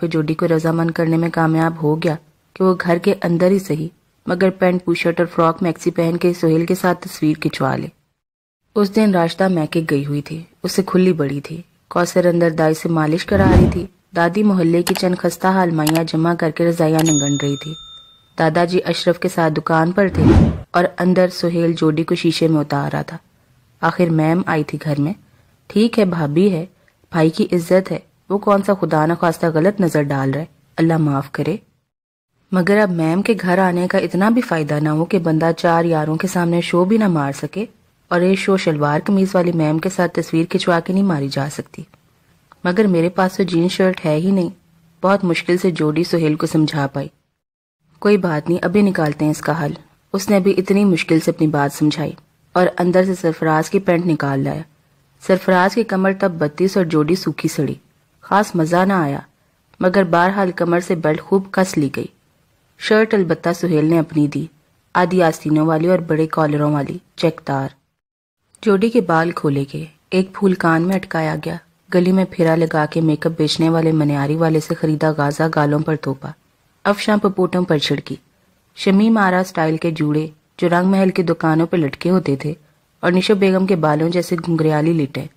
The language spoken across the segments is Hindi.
पे जोडी को रजामंद करने में कामयाब हो गया कि वो घर के अंदर ही सही मगर पैंट पूशर्ट और फ्रॉक मैक्सी पहन के सोहेल के साथ तस्वीर खिंचवा ले उस दिन राश्ता मैके गई हुई थी उसे खुली बड़ी थी कौसर अंदर दाई से मालिश करा रही थी दादी मोहल्ले की चंद खस्ता हालमाइयाँ जमा करके रजाइया नंगन रही थी दादाजी अशरफ के साथ दुकान पर थे और अंदर सोहेल जोडी को शीशे में उतार रहा था आखिर मैम आई थी घर में ठीक है भाभी है भाई की इज्जत है वो कौन सा खुदा न खास्ता गलत नज़र डाल रहा है अल्लाह माफ़ करे मगर अब मैम के घर आने का इतना भी फ़ायदा ना हो कि बंदा चार यारों के सामने शो भी ना मार सके और ये शो शलवार कमीज़ वाली मैम के साथ तस्वीर खिंचवा के नहीं मारी जा सकती मगर मेरे पास तो जीन शर्ट है ही नहीं बहुत मुश्किल से जोडी सुहेल को समझा पाई कोई बात नहीं अभी निकालते हैं इसका हल उसने भी इतनी मुश्किल से अपनी बात समझाई और अंदर से सरफराज की पेंट निकाल लाया सरफराज की कमर तब बत्तीस और जोडी सूखी सड़ी खास मज़ा ना आया मगर बहरहाल कमर से बेल्ट खूब कस ली गई शर्ट अलबत्ता सुहेल ने अपनी दी आधी आस्तीनों वाली और बड़े कॉलरों वाली चेकदार जोडी के बाल खोले गए एक फूल कान में अटकाया गया गली में फेरा लगा के मेकअप बेचने वाले मनियारी वाले से खरीदा गाजा गालों पर थोपा अफशां पपोटों पर छिड़की शमी मारा स्टाइल के जूड़े जो रंग महल की दुकानों पर लटके होते थे और निशो बेगम के बालों जैसे घुंघरियाली लिटे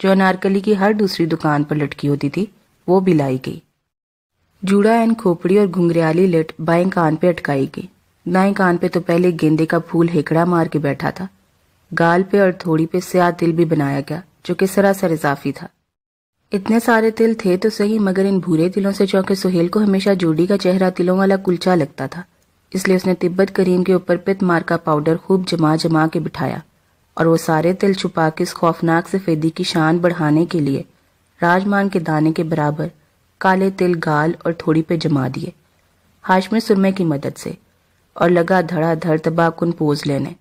जो अनारकली की हर दूसरी दुकान पर लटकी होती थी वो भी लाई गई जूड़ा एन खोपड़ी और घुंघरियाली लट बाएं कान पे अटकाई गई दाएं कान पे तो पहले गेंदे का फूल हेकड़ा मार के बैठा था गाल पे और थोड़ी पे स्या तिल भी बनाया गया जो कि सरासर इजाफी था इतने सारे तिल थे तो सही मगर इन भूरे तिलों से चौंके सुहेल को हमेशा जोड़ी का चेहरा तिलों वाला कुलचा लगता था इसलिए उसने तिब्बत करीम के ऊपर पित मार का पाउडर खूब जमा जमा के बिठाया और वो सारे तिल छुपा के इस खौफनाक सफेदी की शान बढ़ाने के लिए राजमान के दाने के बराबर काले तिल गाल और थोड़ी पे जमा दिए हाशमे सुरमे की मदद से और लगा धड़ तबाकुन पोज लेने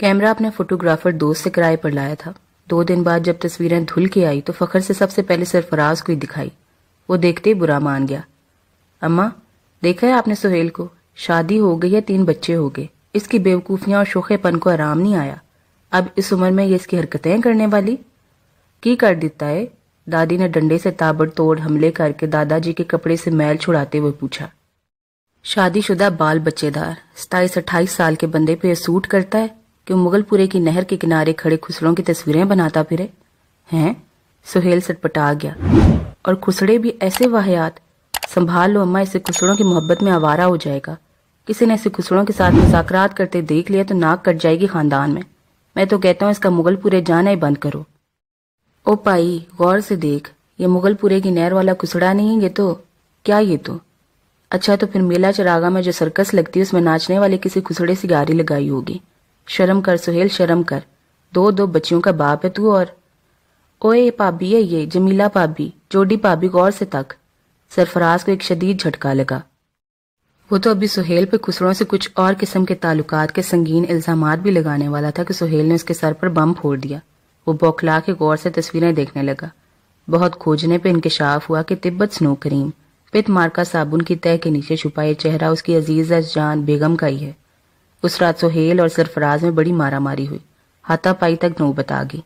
कैमरा अपने फोटोग्राफर दोस्त से किराए पर लाया था दो दिन बाद जब तस्वीरें धुल के आई तो फखर से सबसे पहले सरफराज को ही दिखाई वो देखते ही बुरा मान गया अम्मा देखा है आपने सुहेल को शादी हो गई है तीन बच्चे हो गए इसकी बेवकूफियां और शोखेपन को आराम नहीं आया अब इस उम्र में ये इसकी हरकतें करने वाली की कर देता है दादी ने डंडे से तोड़ हमले करके दादाजी के कपड़े से मैल छुड़ाते हुए पूछा शादीशुदा बाल बच्चेदार सताईस अट्ठाईस साल के बंदे पे सूट करता है कि मुगलपुरे की नहर के किनारे खड़े खुसड़ों की तस्वीरें बनाता फिरे हैं सुहेल सटपटा गया और खुसड़े भी ऐसे वाहियात संभाल लो अम्मा इसे खुसड़ों की मोहब्बत में आवारा हो जाएगा किसी ने इसे खुसड़ों के साथ मुजाकरात करते देख लिया तो नाक कट जाएगी खानदान में मैं तो कहता हूँ इसका मुगलपुरे जाना ही बंद करो ओ पाई गौर से देख ये मुगलपुरे की नहर वाला कुसड़ा नहीं है ये तो क्या ये तो अच्छा तो फिर मेला चरागा में जो सर्कस लगती है उसमें नाचने वाले किसी कुसड़े से गारी लगाई होगी शर्म कर सुहेल शर्म कर दो दो बच्चियों का बाप है तू और ओए पाबी है ये जमीला पाबी जोडी पाबी गौर से तक सरफराज को एक शदीद झटका लगा वो तो अभी सुहेल पे खुसरों से कुछ और किस्म के ताल्लुकात के संगीन इल्जाम भी लगाने वाला था कि सुहेल ने उसके सर पर बम फोड़ दिया वो बौखला के गौर से तस्वीरें देखने लगा बहुत खोजने पे इंकशाफ हुआ कि तिब्बत स्नो करीम पित मार्का साबुन की तह के नीचे छुपाए चेहरा उसकी अजीज जान बेगम का ही है उस रात सुहेल और सरफराज में बड़ी मारामारी हुई हाथापाई तक नौबत आ गई